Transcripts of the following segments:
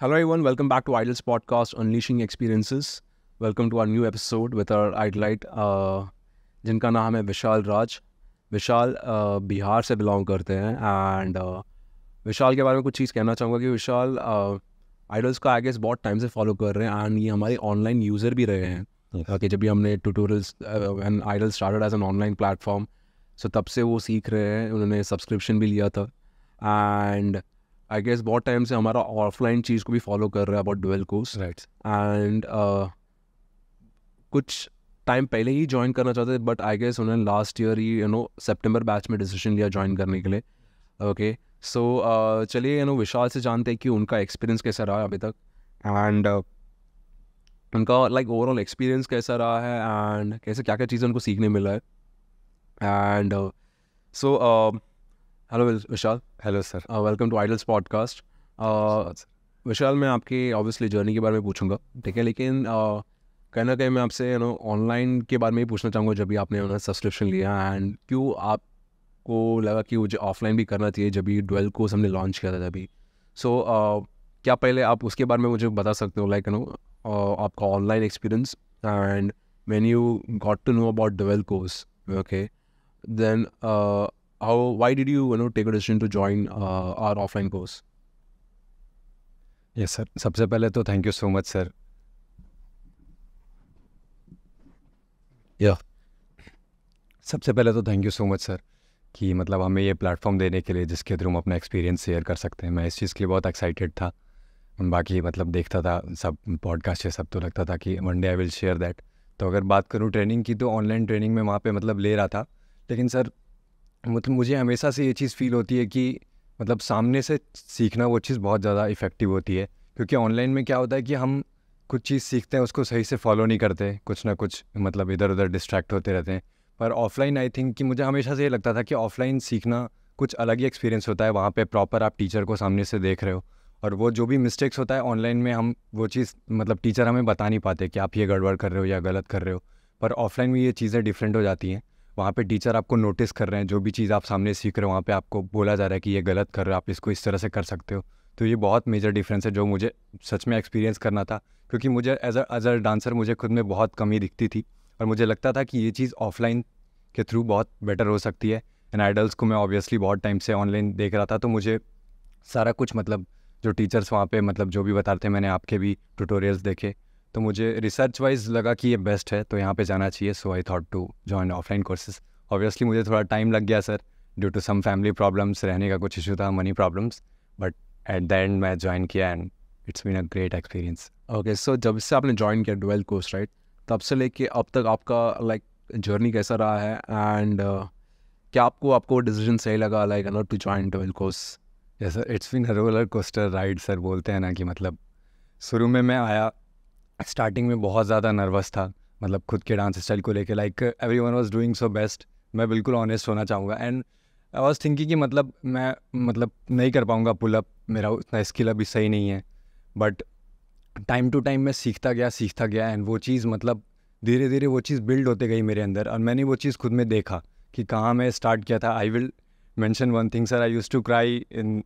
Hello, everyone. Welcome back to Idols podcast, Unleashing Experiences. Welcome to our new episode with our idolite, uh, जिनका नाम है विशाल राज विशाल uh, Bihar से belong करते हैं and uh, विशाल के बारे में कुछ चीज़ कहना चाहूँगा कि विशाल आइडल्स uh, का आई गेस बहुत टाइम से फॉलो कर रहे हैं एंड ये हमारे ऑनलाइन यूज़र भी रहे हैं ताकि जब भी हमने tutorials and Idol started as an online platform so तब से वो सीख रहे हैं उन्होंने सब्सक्रिप्शन भी लिया था एंड आई गेस बहुत टाइम से हमारा ऑफलाइन चीज़ को भी फॉलो कर रहा है about dual course right and कुछ टाइम पहले ही ज्वाइन करना चाहते थे बट आई गेस उन्होंने लास्ट ईयर ही यू नो सेप्टेम्बर बैच में डिसीजन लिया ज्वाइन करने के लिए ओके सो uh, चलिए यू नो विशाल से जानते हैं कि उनका एक्सपीरियंस कैसा रहा अभी तक एंड uh, उनका लाइक ओवरऑल एक्सपीरियंस कैसा रहा है एंड कैसे क्या क्या चीज़ें उनको सीखने मिला है and so uh, hello Vishal hello sir welcome to Idols podcast Vishal मैं आपकी ऑब्वियसली जर्नी के बारे में पूछूंगा ठीक है लेकिन uh, कहीं ना कहीं मैं आपसे यू नो ऑनलाइन के बारे में ही पूछना चाहूँगा जब भी आपने उन्होंने सब्सक्रिप्शन लिया एंड क्यों आपको लगा कि मुझे ऑफलाइन भी करना चाहिए जब भी ट्वेल्थ कोर्स हमने लॉन्च किया था तभी सो so, uh, क्या पहले आप उसके बारे में मुझे बता सकते हो लाइक यू नो आपका online experience and when you got to know about twelfth course okay then how why did you you know take a decision to join uh, our offline course yes sir सबसे पहले तो thank you so much sir yeah सबसे पहले तो thank you so much sir कि मतलब हमें ये प्लेटफॉर्म देने के लिए जिसके थ्रू हम अपना एक्सपीरियंस शेयर कर सकते हैं मैं इस चीज़ के लिए बहुत एक्साइटेड था बाकी मतलब देखता था सब पॉडकास्ट है सब तो लगता था कि one day I will share that तो अगर बात करूँ ट्रेनिंग की तो ऑनलाइन ट्रेनिंग में वहाँ पे मतलब ले रहा था लेकिन सर मतलब मुझे हमेशा से ये चीज़ फील होती है कि मतलब सामने से सीखना वो चीज़ बहुत ज़्यादा इफ़ेक्टिव होती है क्योंकि ऑनलाइन में क्या होता है कि हम कुछ चीज़ सीखते हैं उसको सही से फॉलो नहीं करते कुछ ना कुछ मतलब इधर उधर डिस्ट्रैक्ट होते रहते हैं पर ऑफलाइन आई थिंक कि मुझे हमेशा से ये लगता था कि ऑफलाइन सीखना कुछ अलग ही एक्सपीरियंस होता है वहाँ पे प्रॉपर आप टीचर को सामने से देख रहे हो और वो जो भी मिस्टेक्स होता है ऑनलाइन में हम वो चीज़ मतलब टीचर हमें बता नहीं पाते कि आप ये गड़बड़ कर रहे हो या गलत कर रहे हो पर ऑफलाइन में ये चीज़ें डिफरेंट हो जाती हैं वहाँ पे टीचर आपको नोटिस कर रहे हैं जो भी चीज़ आप सामने सीख रहे हो वहाँ पे आपको बोला जा रहा है कि ये गलत कर रहे हो आप इसको इस तरह से कर सकते हो तो ये बहुत मेजर डिफरेंस है जो मुझे सच में एक्सपीरियंस करना था क्योंकि मुझे as a as a dancer मुझे खुद में बहुत कमी दिखती थी और मुझे लगता था कि ये चीज़ ऑफलाइन के थ्रू बहुत बेटर हो सकती है एंड आइडल्स को मैं ऑब्वियसली बहुत टाइम से ऑनलाइन देख रहा था तो मुझे सारा कुछ मतलब जो टीचर्स वहाँ पे मतलब जो भी बताते थे मैंने आपके भी ट्यूटोरियल्स देखे तो मुझे रिसर्च वाइज लगा कि ये बेस्ट है तो यहाँ पे जाना चाहिए so I thought to join offline courses obviously मुझे थोड़ा टाइम लग गया sir due to some family problems रहने का कुछ इशू था money problems but at the end मैं ज्वाइन किया and it's been a great experience okay so जब से आपने ज्वाइन किया ट्वेल्थ कोर्स राइट तब से लेके अब तक आपका लाइक like, जर्नी कैसा रहा है एंड uh, क्या आपको आपको डिसीजन सही लगा like a lot to join twelfth course जैसा sir it's been roller coaster ride sir बोलते हैं ना कि मतलब शुरू में मैं आया स्टार्टिंग में बहुत ज़्यादा नर्वस था मतलब खुद के डांस स्टाइल को लेके like everyone was doing so best मैं बिल्कुल ऑनेस्ट होना चाहूँगा एंड आई वॉज थिंकिंग कि मतलब मैं मतलब नहीं कर पाऊँगा पुलअप मेरा उतना स्किल अभी सही नहीं है बट टाइम टू टाइम मैं सीखता गया सीखता गया एंड वो चीज़ मतलब धीरे धीरे वो चीज़ बिल्ड होते गई मेरे अंदर और मैंने वो चीज़ खुद में देखा कि कहाँ मैं स्टार्ट किया था I will mention one thing sir I use to cry in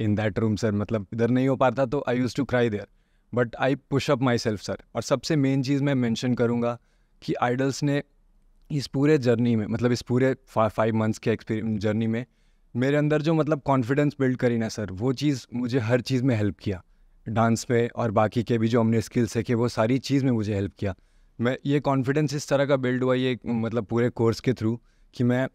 in that room sir मतलब इधर नहीं हो पाता तो I use to cry there but I push up myself sir और सबसे मेन चीज़ मैं मैंशन करूँगा कि आइडल्स ने इस पूरे जर्नी में मतलब इस पूरे फाइव मंथ्स के एक्सपीरियंस जर्नी में मेरे अंदर जो मतलब कॉन्फिडेंस बिल्ड करी ना सर वो चीज़ मुझे हर चीज़ में हेल्प किया डांस में और बाकी के भी जो हमने स्किल्स सीखे वो सारी चीज़ में मुझे हेल्प किया मैं ये कॉन्फिडेंस इस तरह का बिल्ड हुआ ये मतलब पूरे कोर्स के थ्रू कि मैं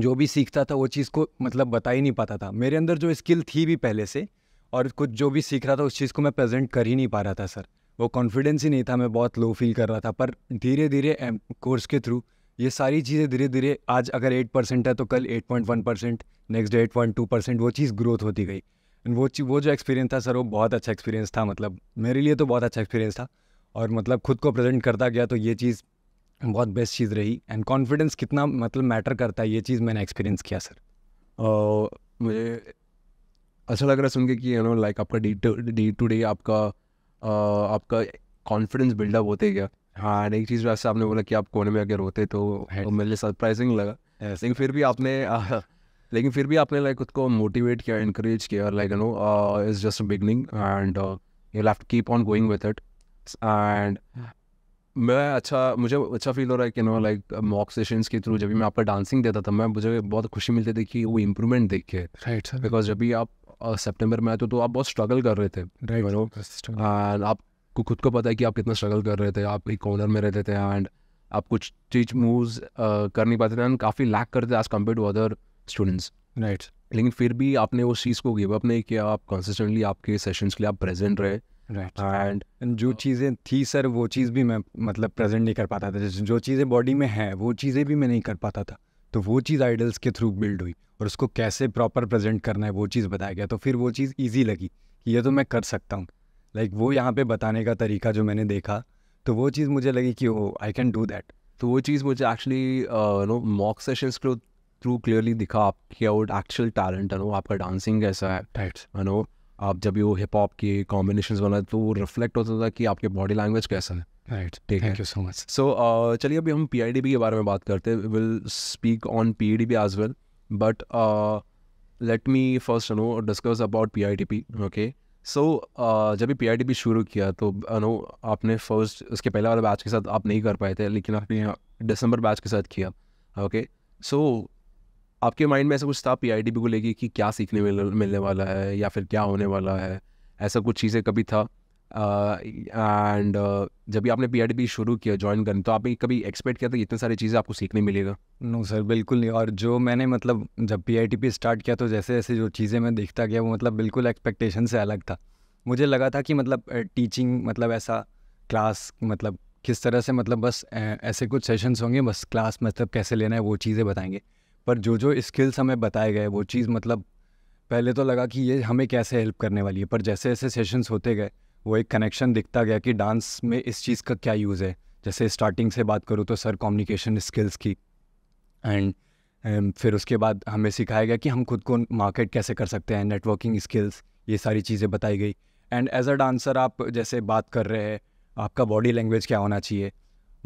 जो भी सीखता था वो चीज़ को मतलब बता ही नहीं पाता था मेरे अंदर जो स्किल थी भी पहले से और कुछ जो भी सीख रहा था उस चीज़ को मैं प्रेजेंट कर ही नहीं पा रहा था सर वो कॉन्फिडेंस ही नहीं था मैं बहुत लो फील कर रहा था पर धीरे धीरे कोर्स के थ्रू ये सारी चीज़ें धीरे धीरे आज अगर एट परसेंट है तो कल eight point one percent next day eight point two percent वो चीज़ ग्रोथ होती गई वो वो जो एक्सपीरियंस था सर वो बहुत अच्छा एक्सपीरियंस था मतलब मेरे लिए तो बहुत अच्छा एक्सपीरियंस था और मतलब खुद को प्रेजेंट करता गया तो ये चीज़ बहुत बेस्ट चीज़ रही एंड कॉन्फिडेंस कितना मतलब मैटर करता है ये चीज़ मैंने एक्सपीरियंस किया सर और मुझे अच्छा लग रहा है सुन के कि यू नो लाइक आपका डे डे टू डे आपका आपका कॉन्फिडेंस बिल्डअप होते गया हाँ एंड हाँ, एक चीज़ वैसे आपने बोला कि आप कोने में आके रोते तो, तो मेरे लिए सरप्राइजिंग लगा लेकिन फिर भी आपने लेकिन फिर भी आपने लाइक खुद को मोटिवेट किया इनक्रेज किया like you know is just beginning and you have to keep on going with it and मैं अच्छा मुझे अच्छा फील हो रहा है कि नो लाइक मॉक सेशंस के थ्रू जब भी मैं आपका डांसिंग देता था मैं मुझे बहुत खुशी मिलती थी कि वो इम्प्रूवमेंट देख के राइट सर बिकॉज जब भी आप सेप्टेम्बर में आए थे तो आप बहुत स्ट्रगल कर रहे थे एंड आपको खुद को पता है कि आप कितना स्ट्रगल कर रहे थे आप एक कॉर्नर में रहते थे एंड आप कुछ चीज मूव्स कर नहीं पाते थे एंड काफ़ी लैक करते थे as compare to other students right लेकिन फिर भी आपने उस चीज़ को गिव अप नहीं किया आप कंसिस्टेंटली आपके सेशंस के लिए आप प्रेजेंट रहे एंड जो चीज़ें थी सर वो चीज़ भी मैं मतलब प्रेजेंट नहीं कर पाता था जो चीज़ें बॉडी में है वो चीज़ें भी मैं नहीं कर पाता था तो वो चीज़ आइडल्स के थ्रू बिल्ड हुई और उसको कैसे प्रॉपर प्रेजेंट करना है वो चीज़ बताया गया तो फिर वो चीज़ ईजी लगी कि ये तो मैं कर सकता हूँ लाइक वो यहाँ पे बताने का तरीका जो मैंने देखा तो वो चीज़ मुझे लगी कि oh I can do that तो वो चीज़ मुझे एक्चुअली नो मॉक सेशंस के थ्रू क्लियरली दिखा आपके आउट एक्चुअल टैलेंट है नो आपका डांसिंग कैसा है टाइट्स है नो आप जब वो हिप हॉप के कॉम्बिनेशन बनाए तो वो रिफ्लेक्ट होता था कि आपके बॉडी लैंग्वेज कैसा है right thank you so much so चलिए अभी हम पी के बारे में बात करते हैं will speak on P as well but let me first no discuss about P I T P okay so जब भी पी शुरू किया तो नो आपने फर्स्ट उसके पहले वाले बैच के साथ आप नहीं कर पाए थे लेकिन आपने दिसंबर बैच के साथ किया ओके सो आपके माइंड में ऐसा कुछ था पी आई टी पी को लेके कि क्या सीखने मिलने वाला है या फिर क्या होने वाला है ऐसा कुछ चीज़ें कभी था एंड uh, uh, जब भी आपने पी शुरू किया ज्वाइन करने तो आपने कभी एक्सपेक्ट किया था कि इतनी सारी चीज़ें आपको सीखने मिलेगा नो no, सर बिल्कुल नहीं और जो मैंने मतलब जब पी स्टार्ट किया तो जैसे जैसे जो चीज़ें मैं देखता गया वो मतलब बिल्कुल एक्सपेक्टेशन से अलग था मुझे लगा था कि मतलब टीचिंग मतलब ऐसा क्लास मतलब किस तरह से मतलब बस ऐसे कुछ सेशंस होंगे बस क्लास मतलब कैसे लेना है वो चीज़ें बताएंगे पर जो जो स्किल्स हमें बताए गए वो चीज़ मतलब पहले तो लगा कि ये हमें कैसे हेल्प करने वाली है पर जैसे जैसे सेशंस होते गए वो एक कनेक्शन दिखता गया कि डांस में इस चीज़ का क्या यूज़ है जैसे स्टार्टिंग से बात करूँ तो सर कम्युनिकेशन स्किल्स की एंड um, फिर उसके बाद हमें सिखाया गया कि हम खुद को मार्केट कैसे कर सकते हैं नेटवर्किंग स्किल्स ये सारी चीज़ें बताई गई एंड एज अ डांसर आप जैसे बात कर रहे हैं आपका बॉडी लैंग्वेज क्या होना चाहिए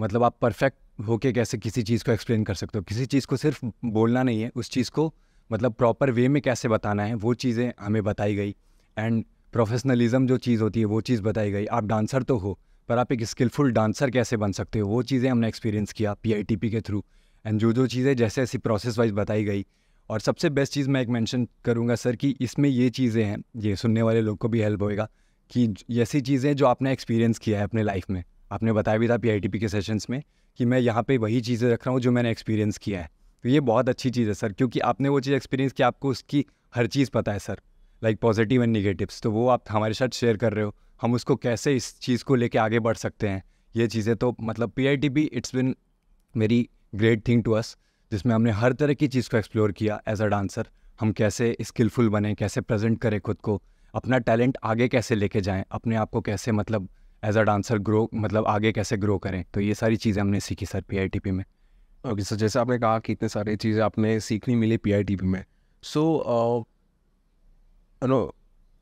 मतलब आप परफेक्ट होके कैसे किसी चीज़ को एक्सप्लेन कर सकते हो किसी चीज़ को सिर्फ बोलना नहीं है उस चीज़ को मतलब प्रॉपर वे में कैसे बताना है वो चीज़ें हमें बताई गई एंड प्रोफेशनलिज्म जो चीज़ होती है वो चीज़ बताई गई आप डांसर तो हो पर आप एक स्किलफुल डांसर कैसे बन सकते हो वो चीज़ें हमने एक्सपीरियंस किया पी के थ्रू एंड जो जो चीज़ें जैसे ऐसी प्रोसेस वाइज बताई गई और सबसे बेस्ट चीज़ मैं एक मेंशन करूँगा सर कि इसमें ये चीज़ें हैं ये सुनने वाले लोग को भी हेल्प होएगा कि ऐसी चीज़ें जो आपने एक्सपीरियंस किया है अपने लाइफ में आपने बताया भी था पी के सेशंस में कि मैं यहाँ पे वही चीज़ें रख रहा हूँ जो मैंने एक्सपीरियंस किया है तो ये बहुत अच्छी चीज़ है सर क्योंकि आपने वो चीज़ एक्सपीरियंस किया आपको उसकी हर चीज़ पता है sir like positive and negatives तो वो आप हमारे साथ शेयर कर रहे हो हम उसको कैसे इस चीज़ को लेके आगे बढ़ सकते हैं ये चीज़ें तो मतलब P I T P it's been very great thing to us जिसमें हमने हर तरह की चीज़ को एक्सप्लोर किया एज अ डांसर हम कैसे स्किलफुल बने कैसे प्रेजेंट करें खुद को अपना टैलेंट आगे कैसे लेके जाएं अपने आप को कैसे मतलब एज अ डांसर ग्रो मतलब आगे कैसे ग्रो करें तो ये सारी चीज़ें हमने सीखी sir P I T P में ओके okay, सर so जैसे आपने कहा कि इतने सारी चीज़ें आपने सीखनी मिली पी में so so, uh, no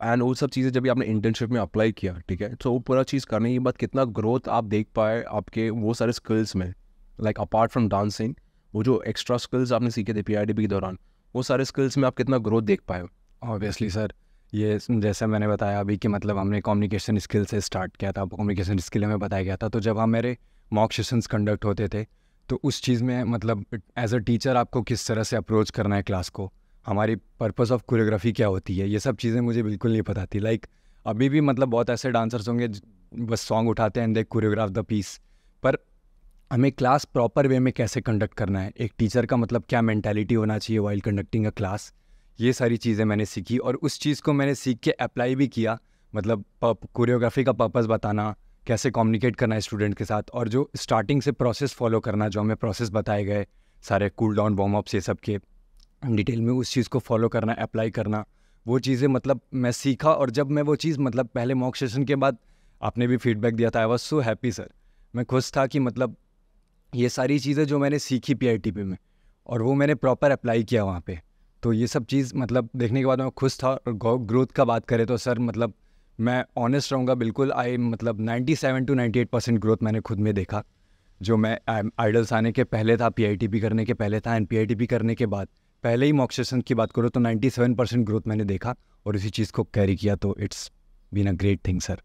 and वो सब चीज़ें जब आपने इंटर्नशिप में अप्लाई किया ठीक है तो वो पूरा चीज़ करने के बाद कितना ग्रोथ आप देख पाए आपके वो सारे स्किल्स में लाइक अपार्ट फ्रॉम डांसिंग वो जो एक्स्ट्रा स्किल्स आपने सीखे थे पी के दौरान वो सारे स्किल्स में आप कितना ग्रोथ देख पाए ऑब्वियसली सर ये जैसे मैंने बताया अभी कि मतलब हमने कम्युनिकेशन स्किल से स्टार्ट किया था कम्युनिकेशन स्किल में बताया गया था तो जब हम मेरे मॉक सेशंस कंडक्ट होते थे तो उस चीज़ में मतलब एज अ टीचर आपको किस तरह से अप्रोच करना है क्लास को हमारी पर्पस ऑफ कोरियोग्राफी क्या होती है ये सब चीज़ें मुझे बिल्कुल नहीं पता थी लाइक like, अभी भी मतलब बहुत ऐसे डांसर्स होंगे बस सॉन्ग उठाते हैं and they choreograph the piece पर हमें क्लास प्रॉपर वे में कैसे कंडक्ट करना है एक टीचर का मतलब क्या मैंटेलिटी होना चाहिए वाइल कंडक्टिंग अ क्लास ये सारी चीज़ें मैंने सीखी और उस चीज़ को मैंने सीख के अप्लाई भी किया मतलब कोरियोग्राफी का पर्पज़ बताना कैसे कम्युनिकेट करना है स्टूडेंट के साथ और जो स्टार्टिंग से प्रोसेस फॉलो करना जो हमें प्रोसेस बताए गए सारे कूल डाउन वार्म अप्स ये सब के डिटेल में उस चीज़ को फॉलो करना अप्लाई करना वो चीज़ें मतलब मैं सीखा और जब मैं वो चीज़ मतलब पहले मॉक सेशन के बाद आपने भी फीडबैक दिया था I was so happy sir मैं खुश था कि मतलब ये सारी चीज़ें जो मैंने सीखी पी आई टी पी में और वो मैंने प्रॉपर अप्लाई किया वहाँ पर तो ये सब चीज़ मतलब देखने के बाद मैं खुश था और ग्रोथ का बात करें तो सर मतलब मैं ऑनेस्ट रहूँगा बिल्कुल आई मतलब 97 टू एट परसेंट ग्रोथ मैंने खुद में देखा जो मैं आइडल्स आने के पहले था पी करने के पहले था एंड पी करने के बाद पहले ही मॉक्सेशन की बात करो तो 97 परसेंट ग्रोथ मैंने देखा और इसी चीज़ को कैरी किया तो it's been a great thing sir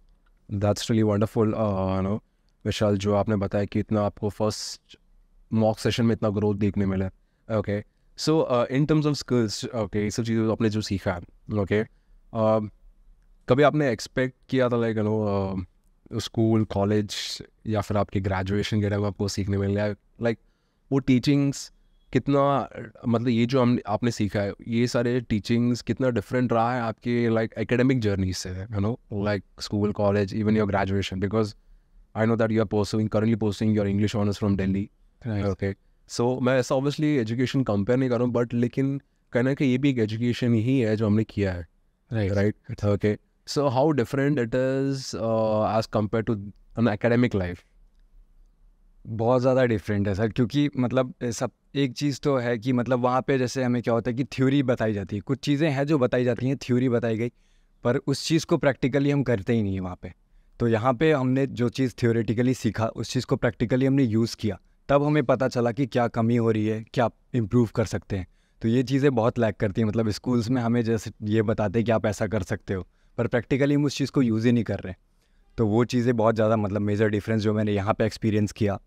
that's really wonderful no Vishal जो आपने बताया कि इतना आपको फर्स्ट मॉक सेशन में इतना ग्रोथ देखने मिला okay so in terms of skills okay ये सब चीज़ आपने जो सीखा है ओके uh, um, कभी आपने एक्सपेक्ट किया था लाइक नो स्कूल कॉलेज या फिर आपके ग्रेजुएशन के टाइम आपको सीखने मिल गया लाइक वो टीचिंग्स कितना मतलब ये जो हम आपने सीखा है ये सारे टीचिंग्स कितना डिफरेंट रहा है आपके लाइक एकेडमिक जर्नी से you know like school college even your graduation because I know that you are pursuing currently pursuing your English honours from Delhi okay so मैं ऐसा ऑब्वियसली एजुकेशन कंपेयर नहीं करूँ but लेकिन कहना कि ये भी एक एजुकेशन ही है जो हमने किया है right okay so how different it is as compare to an academic life बहुत ज़्यादा डिफरेंट है सर क्योंकि मतलब सब एक चीज़ तो है कि मतलब वहाँ पे जैसे हमें क्या होता है कि थ्योरी बताई जाती है कुछ चीज़ें हैं जो बताई जाती हैं थ्योरी बताई गई पर उस चीज़ को प्रैक्टिकली हम करते ही नहीं हैं वहाँ पे तो यहाँ पे हमने जो चीज़ थ्योरेटिकली सीखा उस चीज़ को प्रैक्टिकली हमने यूज़ किया तब हमें पता चला कि क्या कमी हो रही है क्या इम्प्रूव कर सकते हैं तो ये चीज़ें बहुत लैक करती हैं मतलब स्कूल्स में हमें जैसे ये बताते हैं कि आप ऐसा कर सकते हो पर प्रैक्टिकली हम उस चीज़ को यूज़ ही नहीं कर रहे तो वो चीज़ें बहुत ज़्यादा मतलब मेजर डिफरेंस जो मैंने यहाँ पे एक्सपीरियंस किया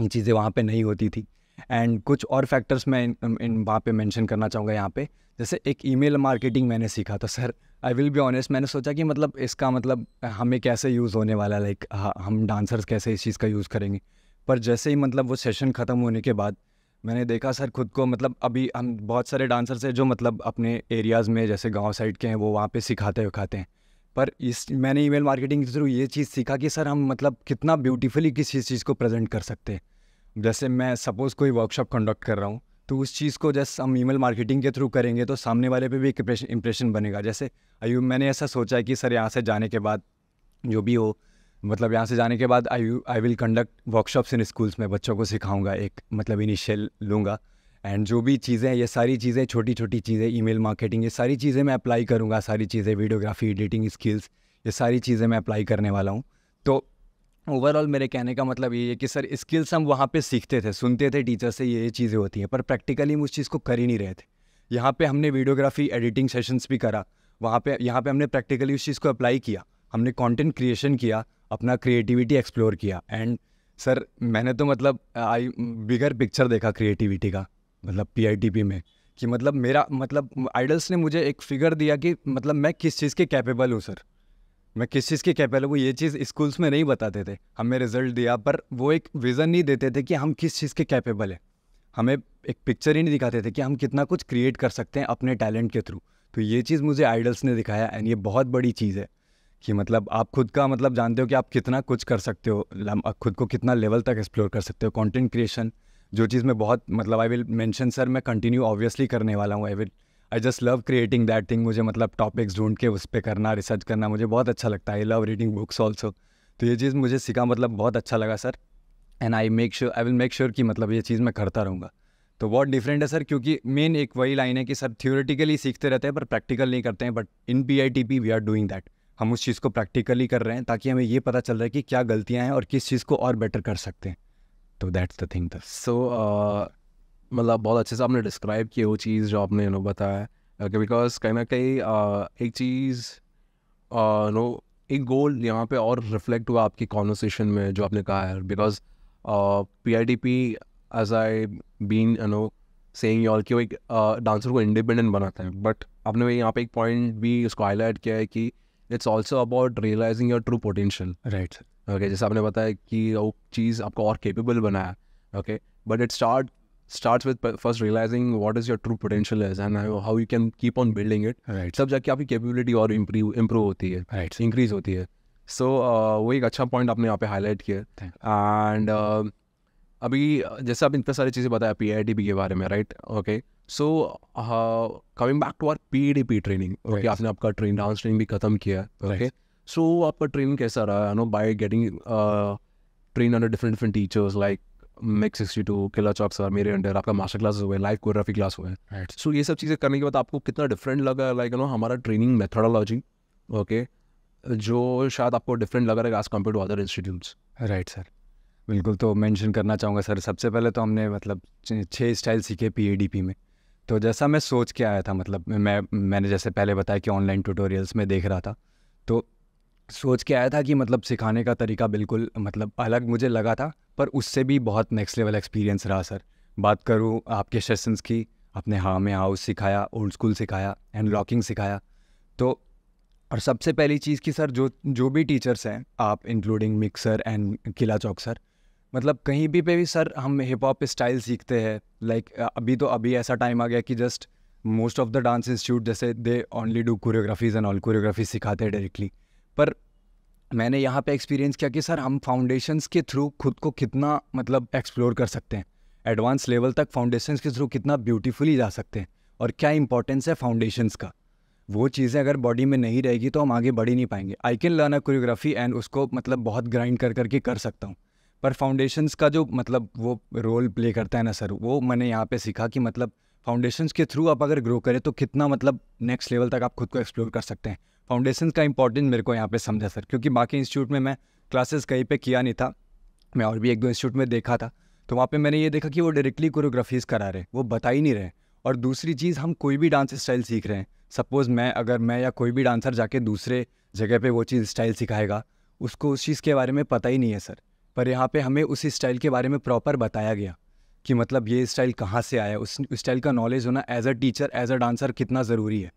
ये चीज़ें वहाँ पे नहीं होती थी एंड कुछ और फैक्टर्स मैं इन, इन वहाँ पे मेंशन करना चाहूँगा यहाँ पे जैसे एक ईमेल मार्केटिंग मैंने सीखा तो sir I will be honest मैंने सोचा कि मतलब इसका मतलब हमें कैसे यूज़ होने वाला लाइक हाँ, हम डांसर्स कैसे इस चीज़ का यूज़ करेंगे पर जैसे ही मतलब वो सेशन ख़त्म होने के बाद मैंने देखा सर खुद को मतलब अभी हम बहुत सारे डांसर्स हैं जो मतलब अपने एरियाज़ में जैसे गांव साइड के हैं वो वहाँ पे सिखाते विखाते हैं पर इस मैंने ईमेल मार्केटिंग के थ्रू ये चीज़ सीखा कि सर हम मतलब कितना ब्यूटीफुली किसी चीज़ को प्रेजेंट कर सकते हैं जैसे मैं सपोज़ कोई वर्कशॉप कंडक्ट कर रहा हूँ तो उस चीज़ को जैसे हम ईमेल मार्केटिंग के थ्रू करेंगे तो सामने वाले पे भी एक इंप्रेशन बनेगा जैसे आयु मैंने ऐसा सोचा है कि सर यहाँ से जाने के बाद जो भी हो मतलब यहाँ से जाने के बाद I I will conduct workshops in schools में बच्चों को सिखाऊंगा एक मतलब इनिशियल लूँगा एंड जो भी चीज़ें ये सारी चीज़ें छोटी छोटी चीज़ें ईमेल मार्केटिंग ये सारी चीज़ें मैं अप्लाई करूँगा सारी चीज़ें वीडियोग्राफी एडिटिंग स्किल्स ये सारी चीज़ें मैं अप्लाई करने वाला हूँ तो ओवरऑल मेरे कहने का मतलब ये है कि सर स्किल्स हम वहाँ पे सीखते थे सुनते थे टीचर से ये ये चीज़ें होती हैं पर प्रैक्टिकली हम उस चीज़ को कर ही नहीं रहे थे यहाँ पे हमने वीडियोग्राफी एडिटिंग सेशंस भी करा वहाँ पे यहाँ पे हमने प्रैक्टिकली उस चीज़ को अप्लाई किया हमने कंटेंट क्रिएशन किया अपना क्रिएटिविटी एक्सप्लोर किया एंड सर मैंने तो मतलब आई बिगर पिक्चर देखा क्रिएटिविटी का मतलब पी में कि मतलब मेरा मतलब आइडल्स ने मुझे एक फिगर दिया कि मतलब मैं किस चीज़ के कैपेबल हूँ सर मैं किस चीज़ के कैपेबल हूँ ये चीज़ स्कूल्स में नहीं बताते थे हमें रिजल्ट दिया पर वो एक विज़न नहीं देते थे कि हम किस चीज़ के कैपेबल हैं हमें एक पिक्चर ही नहीं दिखाते थे कि हम कितना कुछ क्रिएट कर सकते हैं अपने टैलेंट के थ्रू तो ये चीज़ मुझे आइडल्स ने दिखाया एंड ये बहुत बड़ी चीज़ है कि मतलब आप खुद का मतलब जानते हो कि आप कितना कुछ कर सकते हो खुद को कितना लेवल तक एक्सप्लोर कर सकते हो कंटेंट क्रिएशन जो चीज़ मैं बहुत मतलब आई विल मैंशन सर मैं कंटिन्यू ऑब्वियसली करने वाला हूँ I will I just love creating that thing मुझे मतलब टॉपिक्स ढूंढ के उस पर करना रिसर्च करना मुझे बहुत अच्छा लगता है I love reading books also तो ये चीज़ मुझे सीखा मतलब बहुत अच्छा लगा sir and I make sure I will make sure कि मतलब ये चीज़ मैं करता रहूँगा तो बहुत डिफरेंट है सर क्योंकि मेन एक वही लाइन है कि सर थियोरेटिकली सीखते रहते हैं पर प्रैक्टिकल नहीं करते हैं but in P I T P we are doing that हम उस चीज़ को प्रैक्टिकली कर रहे हैं ताकि हमें ये पता चल रहा है कि क्या गलतियाँ हैं और किस चीज़ को और बेटर कर सकते हैं तो दैट्स द थिंग सो मतलब बहुत अच्छे से आपने डिस्क्राइब किया वो चीज़ जो आपने नो बताया बिकॉज कहीं ना कहीं uh, एक चीज़ नो uh, एक गोल यहाँ पे और रिफ्लेक्ट हुआ आपकी कॉन्वर्सेशन में जो आपने कहा है because P I D P as I been no saying all कि वो एक डांसर uh, को इंडिपेंडेंट बनाता है बट आपने यहाँ पे एक पॉइंट भी उसको हाईलाइट किया है कि uh, it's also about realising your true potential right okay जैसे आपने बताया कि वो चीज़ आपको और केपेबल बनाया okay but it start start with first realising what is your true potential is and how you can keep on building it right सब जाके आपकी कैपेबिलिटी और इम्प्रूव इम्प्रूव होती है right इंक्रीज होती है सो so, uh, वो एक अच्छा पॉइंट आपने यहाँ पे हाईलाइट किया एंड uh, अभी जैसे आप इतने सारी चीज़ें बताया पी आई टी बी के बारे में right okay so coming back to our P D P training okay आपने आपका ट्रेन डांस ट्रेनिंग भी खत्म किया है ओके सो आपका ट्रेनिंग कैसा रहा no by getting train under different different teachers like मैक सिक्सटी टू किला चौक सर मेरे अंडर आपका मास्टर क्लास हुए लाइव कोरियोग्राफी क्लास हुए सो ये सब चीज़ें करने के बाद आपको कितना डिफरेंट लगा लाइक नो हमारा ट्रेनिंग मेथडोलॉजी ओके जो शायद आपको डिफरेंट लग रहा है as compare to other institutes right sir बिल्कुल तो मेंशन करना चाहूँगा सर सबसे पहले तो हमने मतलब छः स्टाइल सीखे पी e में तो जैसा मैं सोच के आया था मतलब मैं मैंने जैसे पहले बताया कि ऑनलाइन ट्यूटोरियल्स में देख रहा था तो सोच के आया था कि मतलब सिखाने का तरीका बिल्कुल मतलब अलग मुझे लगा था पर उससे भी बहुत नेक्स्ट लेवल एक्सपीरियंस रहा सर बात करूँ आपके सेशंस की अपने हाँ में हाउस सिखाया ओल्ड स्कूल सिखाया एंड लॉकिंग सिखाया तो और सबसे पहली चीज़ की सर जो जो भी टीचर्स हैं आप इंक्लूडिंग मिक्सर एंड किला चौक सर मतलब कहीं भी पे भी सर हम हिप हॉप स्टाइल सीखते हैं लाइक अभी तो अभी ऐसा टाइम आ गया कि just most of the dance institute जैसे they only do choreographies and all choreography सिखाते हैं डायरेक्टली पर मैंने यहाँ पे एक्सपीरियंस किया कि सर हम फाउंडेशंस के थ्रू खुद को कितना मतलब एक्सप्लोर कर सकते हैं एडवांस लेवल तक फाउंडेशंस के थ्रू कितना ब्यूटीफुली जा सकते हैं और क्या इंपॉर्टेंस है फाउंडेशंस का वो चीज़ें अगर बॉडी में नहीं रहेगी तो हम आगे बढ़ ही नहीं पाएंगे I can learn a choreography and उसको मतलब बहुत ग्राइंड कर करके कर सकता हूँ पर फाउंडेशंस का जो मतलब वो रोल प्ले करता है ना सर वो मैंने यहाँ पे सीखा कि मतलब फाउंडेशंस के थ्रू आप अगर ग्रो करें तो कितना मतलब नेक्स्ट लेवल तक आप खुद को एक्सप्लोर कर सकते हैं फाउंडेशन का इंपॉर्टेंस मेरे को यहाँ पे समझा सर क्योंकि बाकी इंस्टीट्यूट में मैं क्लासेस कहीं पे किया नहीं था मैं और भी एक दो इंस्टीट्यूट में देखा था तो वहाँ पे मैंने ये देखा कि वो डायरेक्टली कोरियोग्राफीज करा रहे वो बता ही नहीं रहे और दूसरी चीज़ हम कोई भी डांस स्टाइल सीख रहे हैं सपोज़ मैं अगर मैं या कोई भी डांसर जाके दूसरे जगह पर वो चीज़ स्टाइल सिखाएगा उसको उस चीज़ के बारे में पता ही नहीं है सर पर यहाँ पे हमें उसी स्टाइल के बारे में प्रॉपर बताया गया कि मतलब ये स्टाइल कहाँ से आया उस स्टाइल का नॉलेज होना as a teacher as a dancer कितना ज़रूरी है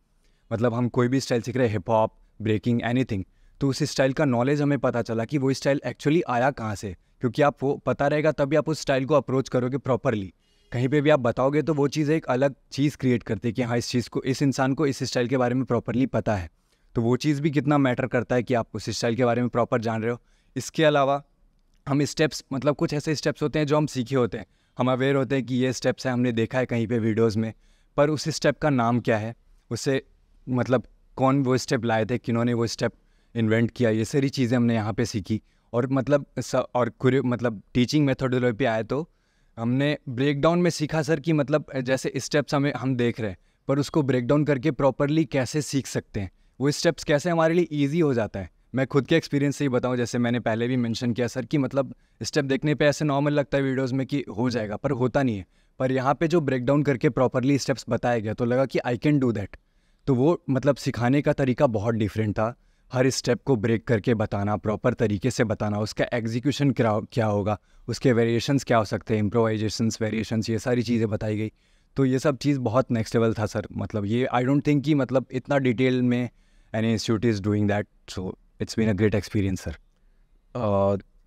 मतलब हम कोई भी स्टाइल सीख रहे हैं हिप हॉप ब्रेकिंग एनीथिंग तो उस स्टाइल का नॉलेज हमें पता चला कि वो स्टाइल एक्चुअली आया कहाँ से क्योंकि आप वो पता रहेगा तभी आप उस स्टाइल को अप्रोच करोगे प्रॉपरली कहीं पे भी आप बताओगे तो वो चीज़ एक अलग चीज़ क्रिएट करती है कि हाँ इस चीज़ को इस इंसान को इस स्टाइल के बारे में प्रॉपरली पता है तो वो चीज़ भी कितना मैटर करता है कि आप उस स्टाइल के बारे में प्रॉपर जान रहे हो इसके अलावा हम स्टेप्स मतलब कुछ ऐसे स्टेप्स होते हैं जो हम सीखे होते हैं हम अवेयर होते हैं कि ये स्टेप्स हैं हमने देखा है कहीं पे वीडियोस में पर उस स्टेप का नाम क्या है उससे मतलब कौन वो स्टेप लाए थे किन्होंने वो स्टेप इन्वेंट किया ये सारी चीज़ें हमने यहाँ पे सीखी और मतलब और मतलब टीचिंग मेथोडोलॉजी आए तो हमने ब्रेकडाउन में सीखा सर कि मतलब जैसे स्टेप्स हमें हम देख रहे हैं पर उसको ब्रेकडाउन करके प्रॉपरली कैसे सीख सकते हैं वो स्टेप्स कैसे हमारे लिए ईजी हो जाता है मैं खुद के एक्सपीरियंस से ही बताऊं जैसे मैंने पहले भी मेंशन किया सर कि मतलब स्टेप देखने पे ऐसे नॉर्मल लगता है वीडियोस में कि हो जाएगा पर होता नहीं है पर यहाँ पे जो ब्रेकडाउन करके प्रॉपरली स्टेप्स बताया गया तो लगा कि आई कैन डू दैट तो वो मतलब सिखाने का तरीका बहुत डिफरेंट था हर स्टेप को ब्रेक करके बताना प्रॉपर तरीके से बताना उसका एग्जीक्यूशन क्या क्या होगा उसके वेरिएशंस क्या हो सकते हैं इम्प्रोवाइजेशंस वेरिएशंस ये सारी चीज़ें बताई गई तो ये सब चीज़ बहुत नेक्स्ट लेवल था सर मतलब ये आई डोंट थिंक कि मतलब इतना डिटेल में any institute is doing that so it's been a great experience sir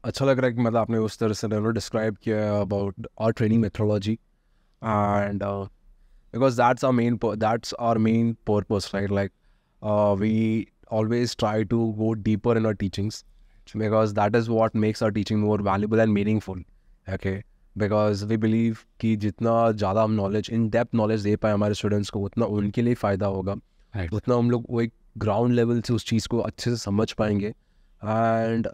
अच्छा लग रहा है कि मतलब आपने उस तरह से डिस्क्राइब किया about our training methodology and because that's our main that's our main purpose right like we always try to go deeper in our teachings because that is what makes our teaching more valuable and meaningful okay because we believe कि जितना ज़्यादा हम knowledge in depth knowledge दे पाए हमारे students को उतना उनके लिए फ़ायदा होगा उतना हम लोग वो एक ग्राउंड लेवल से उस चीज़ को अच्छे से समझ पाएंगे एंड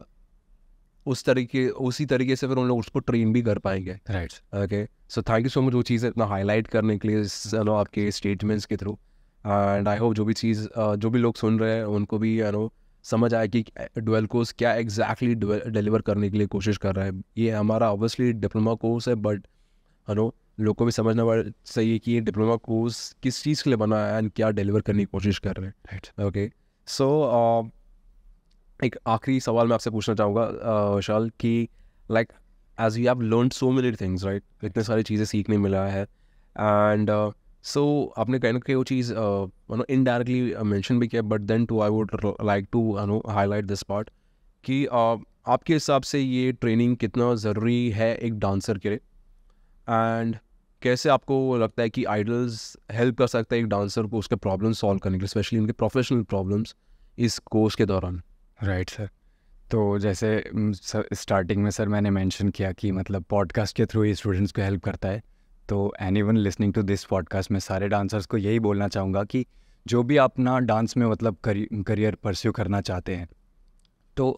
उस तरीके उसी तरीके से फिर उन लोग उसको ट्रेन भी कर पाएंगे right okay so thank you so much वो चीज़ें इतना हाईलाइट करने के लिए नो आपके स्टेटमेंट्स के थ्रू एंड आई होप जो भी चीज़ जो भी लोग सुन रहे हैं उनको भी यू नो समझ आए कि डुअल कोर्स क्या एग्जैक्टली exactly डिलीवर करने के लिए कोशिश कर रहा है ये हमारा ऑब्वियसली डिप्लोमा कोर्स है बट यू नो लोग को भी समझना पड़ सही है कि ये डिप्लोमा कोर्स किस चीज़ के लिए बना है एंड क्या डिलीवर करने की कोशिश कर रहे हैं राइट ओके सो एक आखिरी सवाल मैं आपसे पूछना चाहूँगा विशाल कि like as you have learn so many things right इतने सारी चीज़ें सीखने मिला है एंड सो uh, so, आपने कहीं ना कहीं वो चीज़ नो इनडायरेक्टली मैंशन भी किया but then to I would like to know highlight this part कि uh, आपके हिसाब से ये ट्रेनिंग कितना ज़रूरी है एक डांसर के लिए एंड कैसे आपको लगता है कि आइडल्स हेल्प कर सकते हैं एक डांसर को उसके प्रॉब्लम सॉल्व करने के लिए स्पेशली उनके प्रोफेशनल प्रॉब्लम्स इस कोर्स के दौरान राइट सर तो जैसे सर स्टार्टिंग में सर मैंने मेंशन किया कि मतलब पॉडकास्ट के थ्रू ही स्टूडेंट्स को हेल्प करता है तो anyone listening to this podcast मैं सारे डांसर्स को यही बोलना चाहूँगा कि जो भी अपना डांस में मतलब करियर परस्यू करना चाहते हैं तो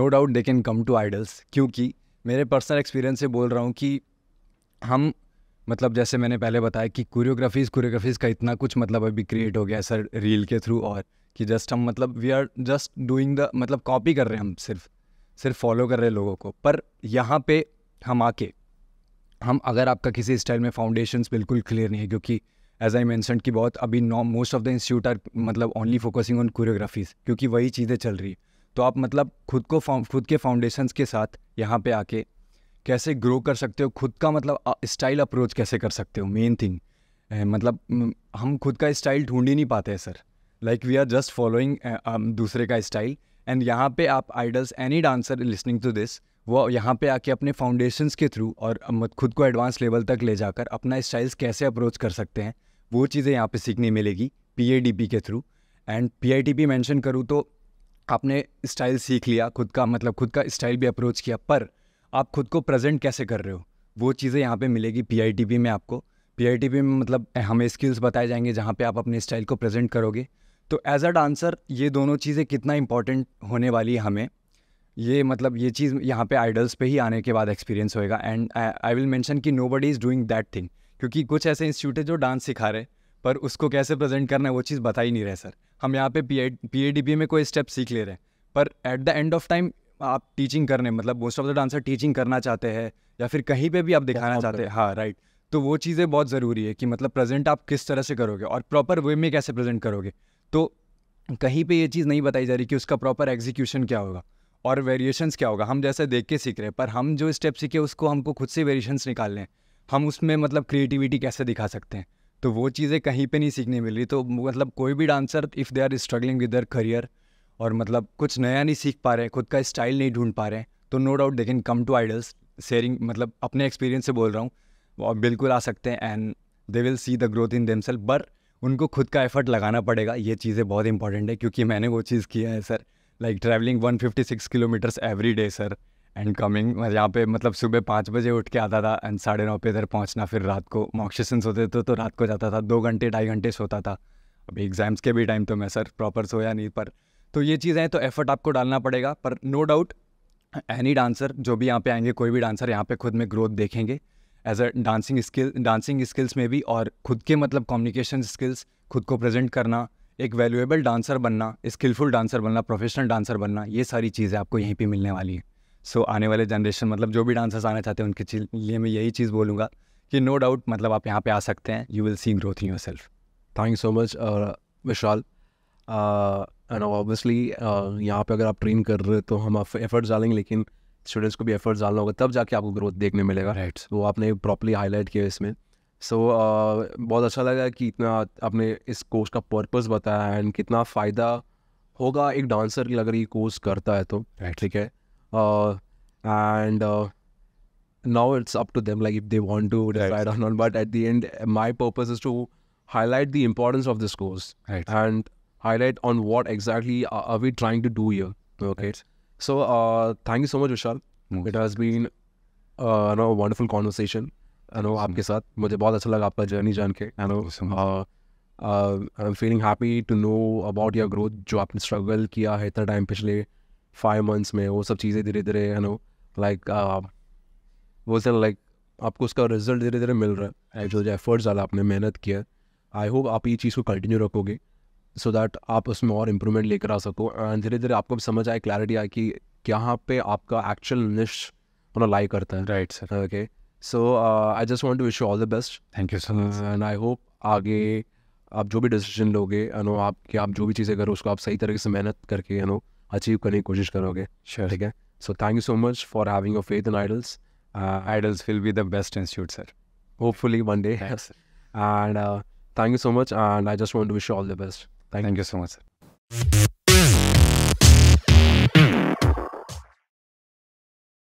no doubt they can come to Idols क्योंकि मेरे पर्सनल एक्सपीरियंस से बोल रहा हूँ कि हम मतलब जैसे मैंने पहले बताया कि कोरियोग्राफीज़ कोरियोग्राफीज़ का इतना कुछ मतलब अभी क्रिएट हो गया है सर रील के थ्रू और कि जस्ट हम मतलब we are just doing the मतलब कॉपी कर रहे हैं हम सिर्फ सिर्फ फॉलो कर रहे हैं लोगों को पर यहाँ पे हम आके हम अगर आपका किसी स्टाइल में फाउंडेशन बिल्कुल क्लियर नहीं है क्योंकि एज आई मैंसन की बहुत अभी most of the institute are मतलब ओनली फोकसिंग ऑन कोरियोग्राफीज़ क्योंकि वही चीज़ें चल रही है तो आप मतलब खुद को खुद के फाउंडेशंस के साथ यहाँ पे आके कैसे ग्रो कर सकते हो खुद का मतलब स्टाइल अप्रोच कैसे कर सकते हो मेन थिंग मतलब हम खुद का स्टाइल ढूंढ ही नहीं पाते हैं sir like we are just following दूसरे का स्टाइल एंड यहाँ पे आप Idols any dancer listening to this वो यहाँ पे आके अपने फाउंडेशंस के थ्रू और खुद को एडवांस लेवल तक ले जाकर अपना स्टाइल्स कैसे अप्रोच कर सकते हैं वो चीज़ें यहाँ पे सीखने मिलेगी पी के through and P I T P mention करूँ तो आपने स्टाइल सीख लिया खुद का मतलब खुद का स्टाइल भी अप्रोच किया पर आप खुद को प्रेजेंट कैसे कर रहे हो वो चीज़ें यहाँ पे मिलेगी पी में आपको पी में मतलब हमें स्किल्स बताए जाएंगे जहाँ पे आप अपने स्टाइल को प्रेजेंट करोगे तो एज अ डांसर ये दोनों चीज़ें कितना इंपॉर्टेंट होने वाली है हमें ये मतलब ये चीज़ यहाँ पे आइडल्स पे ही आने के बाद एक्सपीरियंस होएगा एंड आई विल मेंशन कि nobody is doing that thing क्योंकि कुछ ऐसे इंस्टीट्यूट है जो डांस सिखा रहे पर उसको कैसे प्रेजेंट करना है वो चीज़ बता ही नहीं रहे सर हम यहाँ पे पी ए में कोई स्टेप सीख ले रहे हैं पर at the end of time आप टीचिंग करने मतलब most of the dancer teaching करना चाहते हैं या फिर कहीं पे भी आप दिखाना चाहते हैं हाँ राइट तो वो चीज़ें बहुत ज़रूरी है कि मतलब प्रेजेंट आप किस तरह से करोगे और प्रॉपर वे में कैसे प्रेजेंट करोगे तो कहीं पे ये चीज़ नहीं बताई जा रही कि उसका प्रॉपर एग्जीक्यूशन क्या होगा और वेरिएशंस क्या होगा हम जैसे देख के सीख रहे हैं पर हम जो स्टेप सीखे उसको हमको खुद से वेरिएशंस निकालने लें हम उसमें मतलब क्रिएटिविटी कैसे दिखा सकते हैं तो वो चीज़ें कहीं पर नहीं सीखने मिल रही तो मतलब कोई भी dancer if they are struggling with their career और मतलब कुछ नया नहीं सीख पा रहे हैं खुद का स्टाइल नहीं ढूंढ पा रहे हैं तो no doubt they can come to Idols sharing मतलब अपने एक्सपीरियंस से बोल रहा हूँ वो आप बिल्कुल आ सकते हैं and they will see the growth in them self but उनको खुद का एफर्ट लगाना पड़ेगा ये चीज़ें बहुत इंपॉर्टेंट है क्योंकि मैंने वो चीज़ किया है sir like travelling one fifty six kilometres every day sir and coming यहाँ पे मतलब सुबह पाँच बजे उठ के आता था एंड साढ़े नौ पे इधर पहुँचना फिर रात को मॉक्सेशन सोते थे तो, तो रात को जाता था दो घंटे ढाई घंटे सोता था अभी एग्ज़ाम्स के भी टाइम तो मैं सर प्रॉपर सोया नहीं पर तो ये चीज़ें हैं तो एफर्ट आपको डालना पड़ेगा पर नो डाउट एनी डांसर जो भी यहाँ पे आएंगे कोई भी डांसर यहाँ पे खुद में ग्रोथ देखेंगे as a dancing skill dancing skills में भी और खुद के मतलब कम्युनिकेशन स्किल्स खुद को प्रेजेंट करना एक वैल्यूएबल डांसर बनना स्किलफुल डांसर बनना प्रोफेशनल डांसर बनना ये सारी चीज़ें आपको यहीं पर मिलने वाली हैं सो so, आने वाले जनरेशन मतलब जो भी डांसर्स आना चाहते हैं उनके लिए मैं यही चीज़ बोलूँगा कि नो no डाउट मतलब आप यहाँ पे आ सकते हैं you will see growth in your self thank you so much Vishal and obviously यहाँ पे अगर आप ट्रेन कर रहे हो तो हम आप एफर्ट्स डालेंगे लेकिन स्टूडेंट्स को भी एफर्ट्स डालना होगा तब जाके आपको ग्रोथ देखने मिलेगा राइट right. वो तो आपने प्रॉपरली हाईलाइट किया इसमें सो so, uh, बहुत अच्छा लगा कि इतना आपने इस कोर्स का पर्पस बताया एंड कितना फ़ायदा होगा एक डांसर की अगर ये कोर्स करता है तो right. ठीक है and now it's up to them like if they want to decide but at the end my purpose is to highlight the importance of this course of this highlight on what exactly are, are we trying to do here. Okay. Right. So uh, thank you so much, Vishal. Mm-hmm. It has been a uh, no, wonderful conversation. I know, आपके साथ मुझे बहुत अच्छा लगा आपका journey जान के I know, uh, uh, I'm feeling happy to know about your growth जो आपने struggle किया है इतना टाइम पिछले फाइव मंथ्स में वो सब चीज़ें धीरे धीरे है नो लाइक बोलते हैं लाइक आपको उसका रिजल्ट धीरे धीरे मिल रहा है जो जो एफर्ट्स डाला आपने मेहनत किया आई होप आप ये चीज़ को कंटिन्यू रखोगे सो दैट आप उसमें और इम्प्रूवमेंट लेकर आ सको एंड धीरे धीरे आपको भी समझ आए क्लैरिटी आए कि यहाँ पे आपका एक्चुअल निश मतलब लाई करता है right sir okay so I just want to wish you all the best thank you so much and I hope आगे आप जो भी डिसीजन लोगे नो आप कि आप जो भी चीज़ें करो उसको आप सही तरीके से मेहनत करके नो अचीव करने की कोशिश करोगे श्योर ठीक है so thank you so much for having your faith in Idols Idols will be the best institute sir hopefully one day and thank you so much and I just want to wish you all the best Thank, Thank you so much, sir.